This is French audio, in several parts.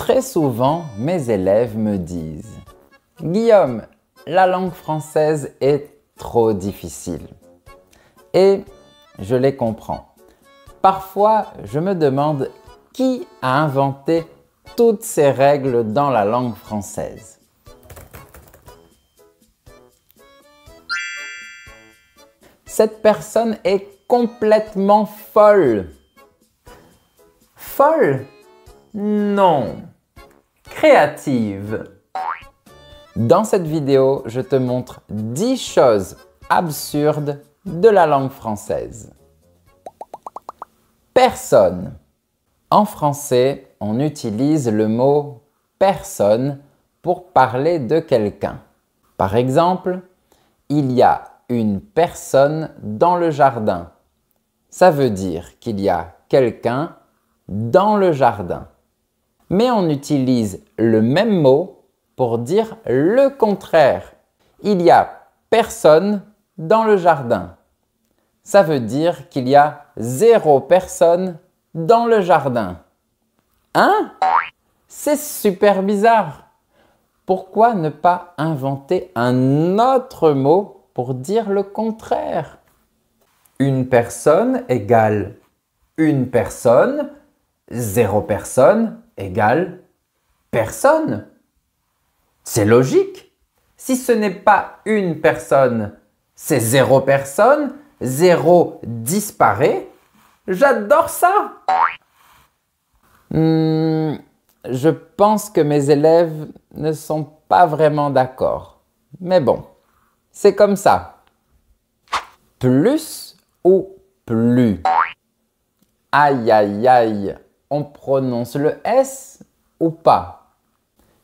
Très souvent, mes élèves me disent Guillaume, la langue française est trop difficile. Et je les comprends. Parfois, je me demande qui a inventé toutes ces règles dans la langue française. Cette personne est complètement folle. Folle Non, dans cette vidéo, je te montre 10 choses absurdes de la langue française. Personne. En français, on utilise le mot personne pour parler de quelqu'un. Par exemple, il y a une personne dans le jardin. Ça veut dire qu'il y a quelqu'un dans le jardin mais on utilise le même mot pour dire le contraire. Il y a personne dans le jardin. Ça veut dire qu'il y a zéro personne dans le jardin. Hein C'est super bizarre. Pourquoi ne pas inventer un autre mot pour dire le contraire Une personne égale une personne, zéro personne, égale personne. C'est logique. Si ce n'est pas une personne, c'est zéro personne, zéro disparaît. J'adore ça. Hmm, je pense que mes élèves ne sont pas vraiment d'accord. Mais bon, c'est comme ça. Plus ou plus Aïe, aïe, aïe on prononce le S ou pas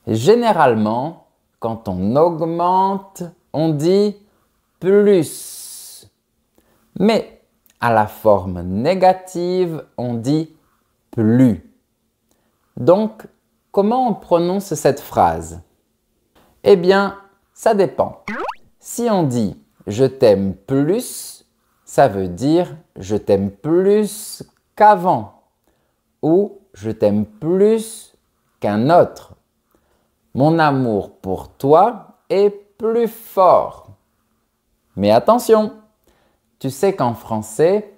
Généralement, quand on augmente, on dit plus. Mais à la forme négative, on dit plus. Donc, comment on prononce cette phrase Eh bien, ça dépend. Si on dit je t'aime plus, ça veut dire je t'aime plus qu'avant ou je t'aime plus qu'un autre. Mon amour pour toi est plus fort. Mais attention, tu sais qu'en français,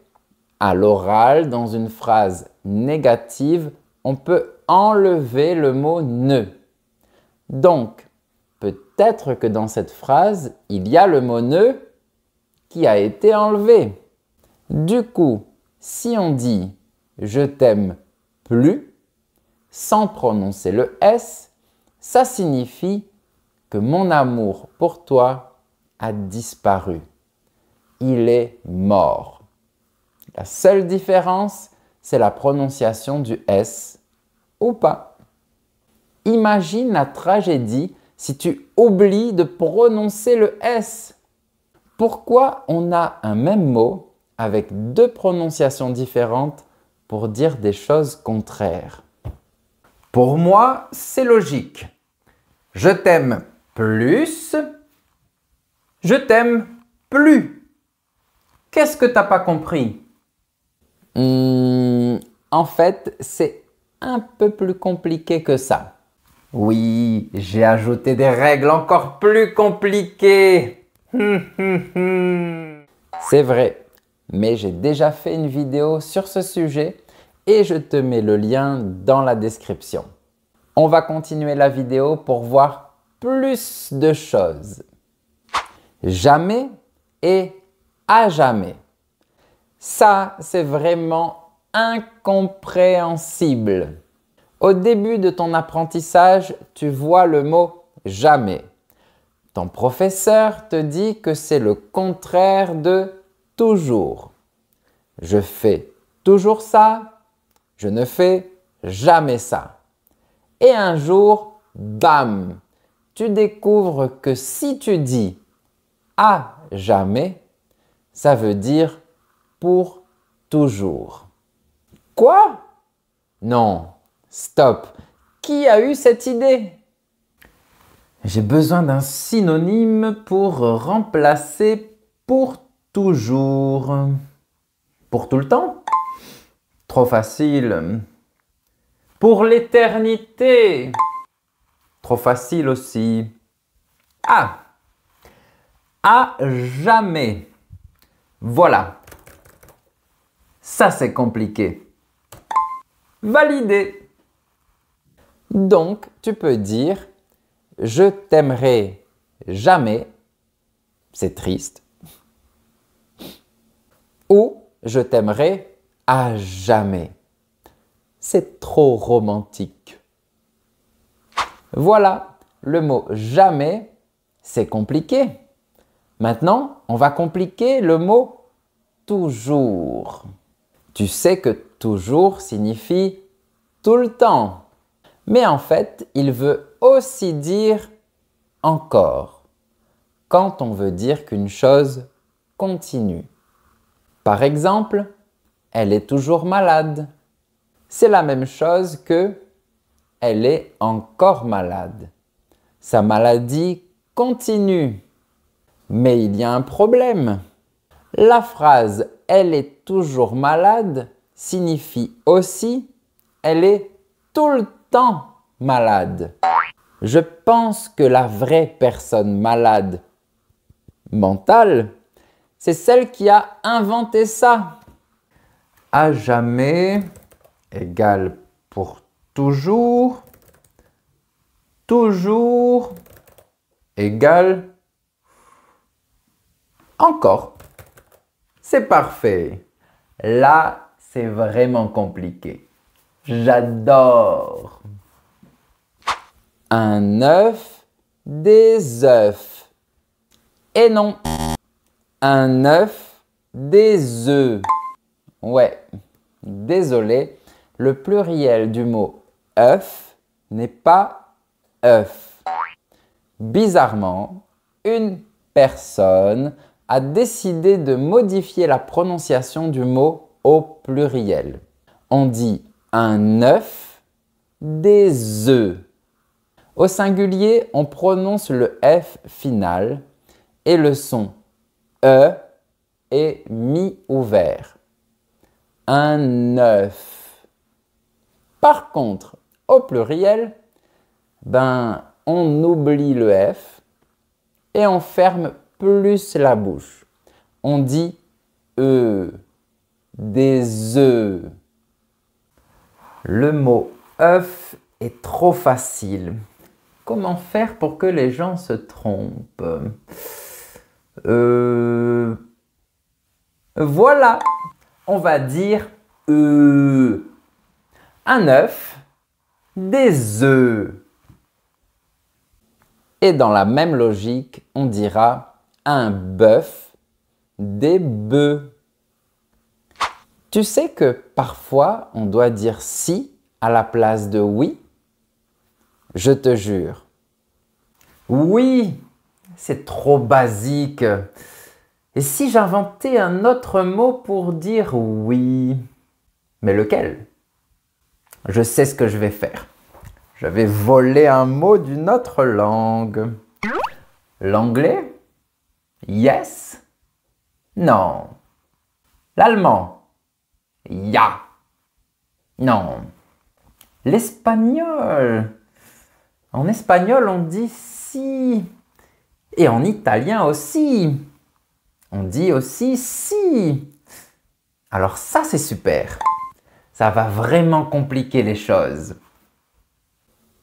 à l'oral, dans une phrase négative, on peut enlever le mot ne. Donc, peut-être que dans cette phrase, il y a le mot ne qui a été enlevé. Du coup, si on dit je t'aime plus, sans prononcer le S, ça signifie que mon amour pour toi a disparu. Il est mort. La seule différence, c'est la prononciation du S ou pas. Imagine la tragédie si tu oublies de prononcer le S. Pourquoi on a un même mot avec deux prononciations différentes pour dire des choses contraires. Pour moi, c'est logique. Je t'aime plus. Je t'aime plus. Qu'est-ce que t'as pas compris hmm, En fait, c'est un peu plus compliqué que ça. Oui, j'ai ajouté des règles encore plus compliquées. Hum, hum, hum. c'est vrai, mais j'ai déjà fait une vidéo sur ce sujet et je te mets le lien dans la description. On va continuer la vidéo pour voir plus de choses. Jamais et à jamais. Ça, c'est vraiment incompréhensible. Au début de ton apprentissage, tu vois le mot jamais. Ton professeur te dit que c'est le contraire de toujours. Je fais toujours ça. Je ne fais jamais ça. Et un jour, bam, tu découvres que si tu dis à jamais, ça veut dire pour toujours. Quoi Non, stop. Qui a eu cette idée J'ai besoin d'un synonyme pour remplacer pour toujours. Pour tout le temps Trop facile. Pour l'éternité Trop facile aussi. Ah À jamais. Voilà. Ça, c'est compliqué. Valider. Donc, tu peux dire je t'aimerai jamais. C'est triste ou je t'aimerai à jamais. C'est trop romantique. Voilà, le mot jamais, c'est compliqué. Maintenant, on va compliquer le mot toujours. Tu sais que toujours signifie tout le temps. Mais en fait, il veut aussi dire encore quand on veut dire qu'une chose continue. Par exemple, elle est toujours malade. C'est la même chose que elle est encore malade. Sa maladie continue. Mais il y a un problème. La phrase elle est toujours malade signifie aussi elle est tout le temps malade. Je pense que la vraie personne malade mentale c'est celle qui a inventé ça. À jamais égale pour toujours. Toujours égale encore. C'est parfait. Là, c'est vraiment compliqué. J'adore. Un œuf, des œufs. Et non un œuf, des œufs. Ouais, désolé, le pluriel du mot œuf n'est pas œuf. Bizarrement, une personne a décidé de modifier la prononciation du mot au pluriel. On dit un œuf, des œufs. Au singulier, on prononce le F final et le son E est mi-ouvert. Un œuf. Par contre, au pluriel, ben, on oublie le F et on ferme plus la bouche. On dit E, des œufs. Le mot œuf est trop facile. Comment faire pour que les gens se trompent euh, voilà, on va dire euh, Un œuf, des œufs. Et dans la même logique, on dira un bœuf, des bœufs. Tu sais que parfois on doit dire si à la place de oui Je te jure. Oui, c'est trop basique. Et si j'inventais un autre mot pour dire oui Mais lequel Je sais ce que je vais faire. Je vais voler un mot d'une autre langue. L'anglais Yes Non. L'allemand Ya Non. L'espagnol En espagnol, on dit si. Et en italien aussi. On dit aussi si. Alors ça, c'est super. Ça va vraiment compliquer les choses.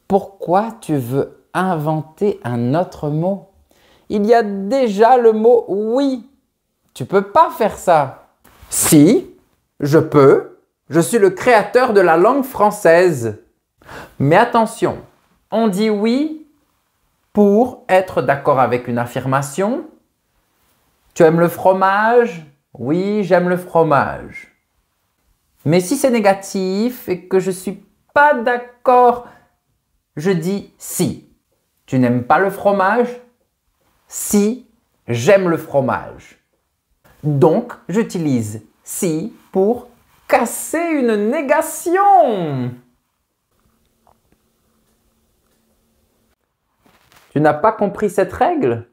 Pourquoi tu veux inventer un autre mot Il y a déjà le mot oui. Tu peux pas faire ça. Si, je peux. Je suis le créateur de la langue française. Mais attention, on dit oui pour être d'accord avec une affirmation. Tu aimes le fromage Oui, j'aime le fromage. Mais si c'est négatif et que je ne suis pas d'accord, je dis si. Tu n'aimes pas le fromage Si, j'aime le fromage. Donc, j'utilise si pour casser une négation. Tu n'as pas compris cette règle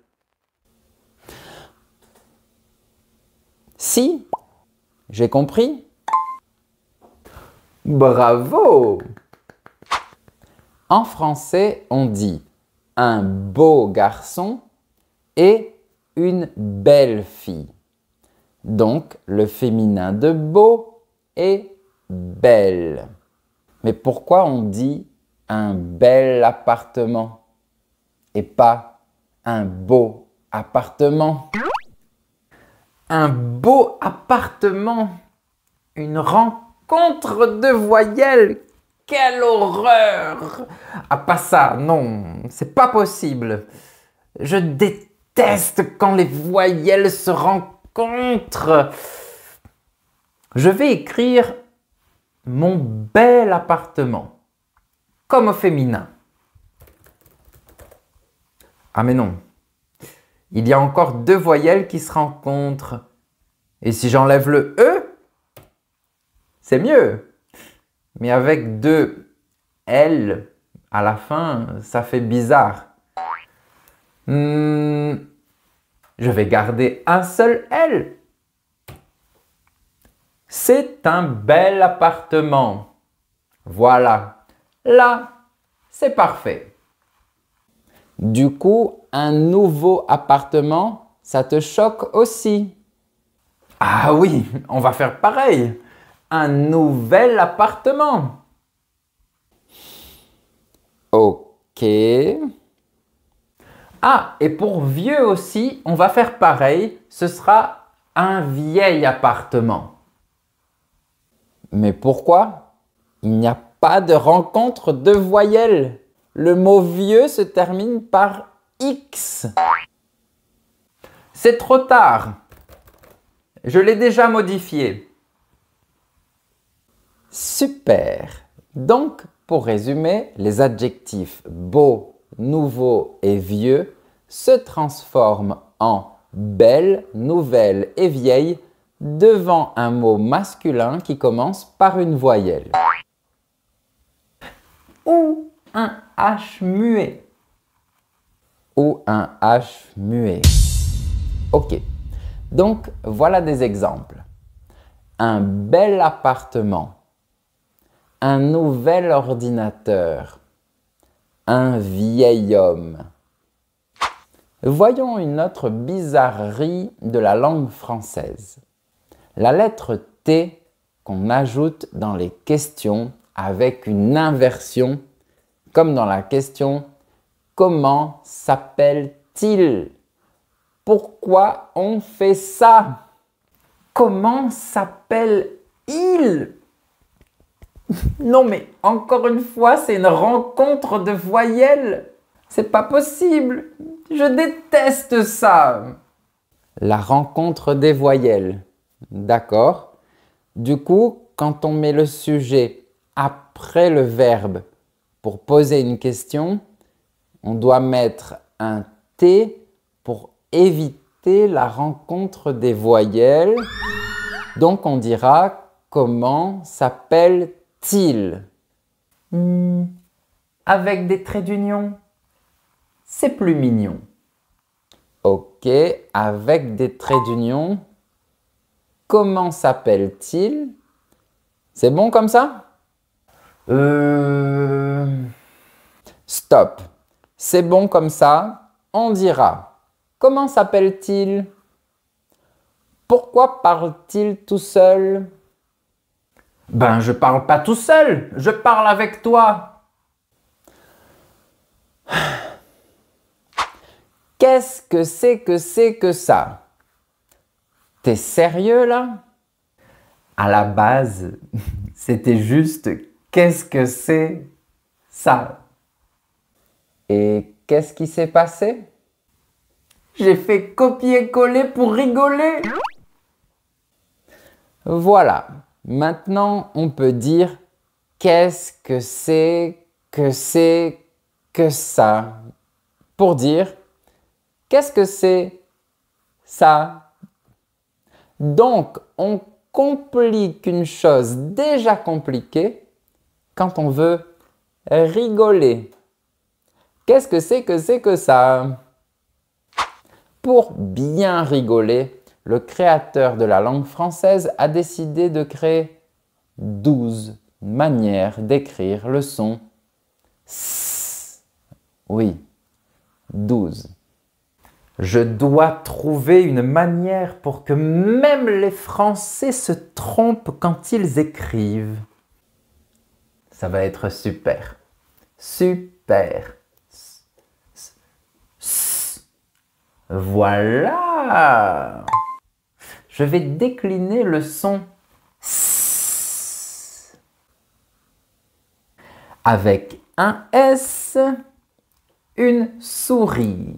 Si, j'ai compris. Bravo En français, on dit un beau garçon et une belle fille. Donc, le féminin de beau est belle. Mais pourquoi on dit un bel appartement et pas un beau appartement. Un beau appartement. Une rencontre de voyelles. Quelle horreur Ah pas ça, non, c'est pas possible. Je déteste quand les voyelles se rencontrent. Je vais écrire mon bel appartement, comme au féminin. Ah mais non. Il y a encore deux voyelles qui se rencontrent. Et si j'enlève le E, c'est mieux. Mais avec deux L à la fin, ça fait bizarre. Hmm. je vais garder un seul L. C'est un bel appartement. Voilà. Là, c'est parfait. Du coup, un nouveau appartement, ça te choque aussi. Ah oui, on va faire pareil. Un nouvel appartement. Ok. Ah, et pour vieux aussi, on va faire pareil. Ce sera un vieil appartement. Mais pourquoi Il n'y a pas de rencontre de voyelles. Le mot vieux se termine par X. C'est trop tard. Je l'ai déjà modifié. Super. Donc, pour résumer, les adjectifs beau, nouveau et vieux se transforment en belle, nouvelle et vieille devant un mot masculin qui commence par une voyelle. Ouh un H muet. Ou un H muet. Ok. Donc voilà des exemples. Un bel appartement. Un nouvel ordinateur. Un vieil homme. Voyons une autre bizarrerie de la langue française. La lettre T qu'on ajoute dans les questions avec une inversion comme dans la question comment s'appelle-t-il Pourquoi on fait ça Comment s'appelle-il Non mais encore une fois, c'est une rencontre de voyelles. C'est pas possible. Je déteste ça. La rencontre des voyelles. D'accord. Du coup, quand on met le sujet après le verbe pour poser une question, on doit mettre un T pour éviter la rencontre des voyelles. Donc on dira comment s'appelle-t-il hmm, Avec des traits d'union, c'est plus mignon. Ok, avec des traits d'union, comment s'appelle-t-il C'est bon comme ça euh, stop. C'est bon comme ça. On dira. Comment s'appelle-t-il Pourquoi parle-t-il tout seul Ben, je parle pas tout seul. Je parle avec toi. Qu'est-ce que c'est que c'est que ça T'es sérieux là À la base, c'était juste Qu'est-ce que c'est ça Et qu'est-ce qui s'est passé J'ai fait copier-coller pour rigoler Voilà, maintenant on peut dire qu'est-ce que c'est que c'est que ça pour dire qu'est-ce que c'est ça Donc on complique une chose déjà compliquée on veut rigoler. Qu'est-ce que c'est que c'est que ça Pour bien rigoler, le créateur de la langue française a décidé de créer 12 manières d'écrire le son Oui, 12. Je dois trouver une manière pour que même les Français se trompent quand ils écrivent. Ça va être super. Super. voilà. Je vais décliner le son S avec un S, une souris.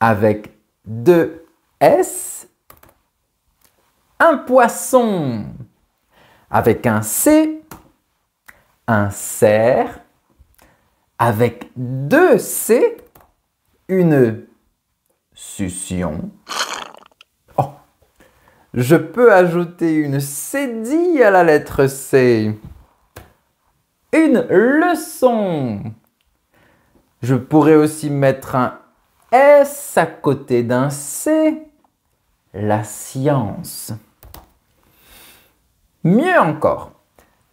Avec deux S, un poisson. Avec un C, un cerf avec deux C, une succion. Oh, je peux ajouter une cédille à la lettre C. Une leçon. Je pourrais aussi mettre un S à côté d'un C. La science. Mieux encore,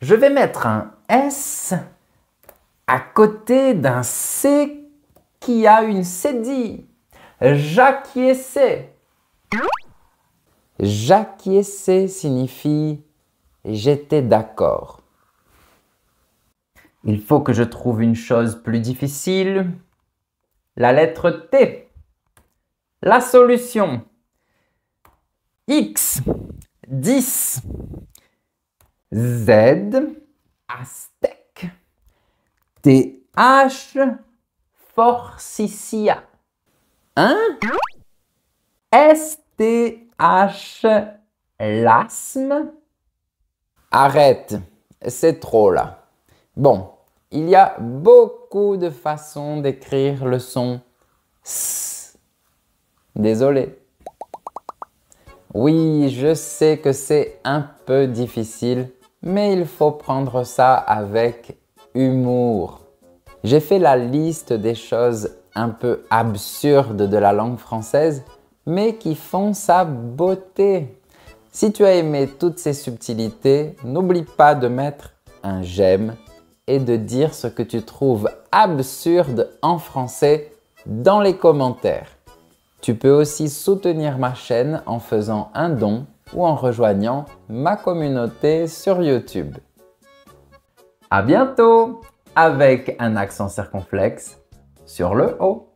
je vais mettre un S à côté d'un C qui a une cédille. J'acquiescer. C signifie j'étais d'accord. Il faut que je trouve une chose plus difficile. La lettre T. La solution. X. 10. Z, Aztec, TH, Forcicia. Hein STH, l'asthme. Arrête, c'est trop là. Bon, il y a beaucoup de façons d'écrire le son S. Désolé. Oui, je sais que c'est un peu difficile, mais il faut prendre ça avec humour. J'ai fait la liste des choses un peu absurdes de la langue française, mais qui font sa beauté. Si tu as aimé toutes ces subtilités, n'oublie pas de mettre un j'aime et de dire ce que tu trouves absurde en français dans les commentaires. Tu peux aussi soutenir ma chaîne en faisant un don ou en rejoignant ma communauté sur YouTube. À bientôt avec un accent circonflexe sur le haut.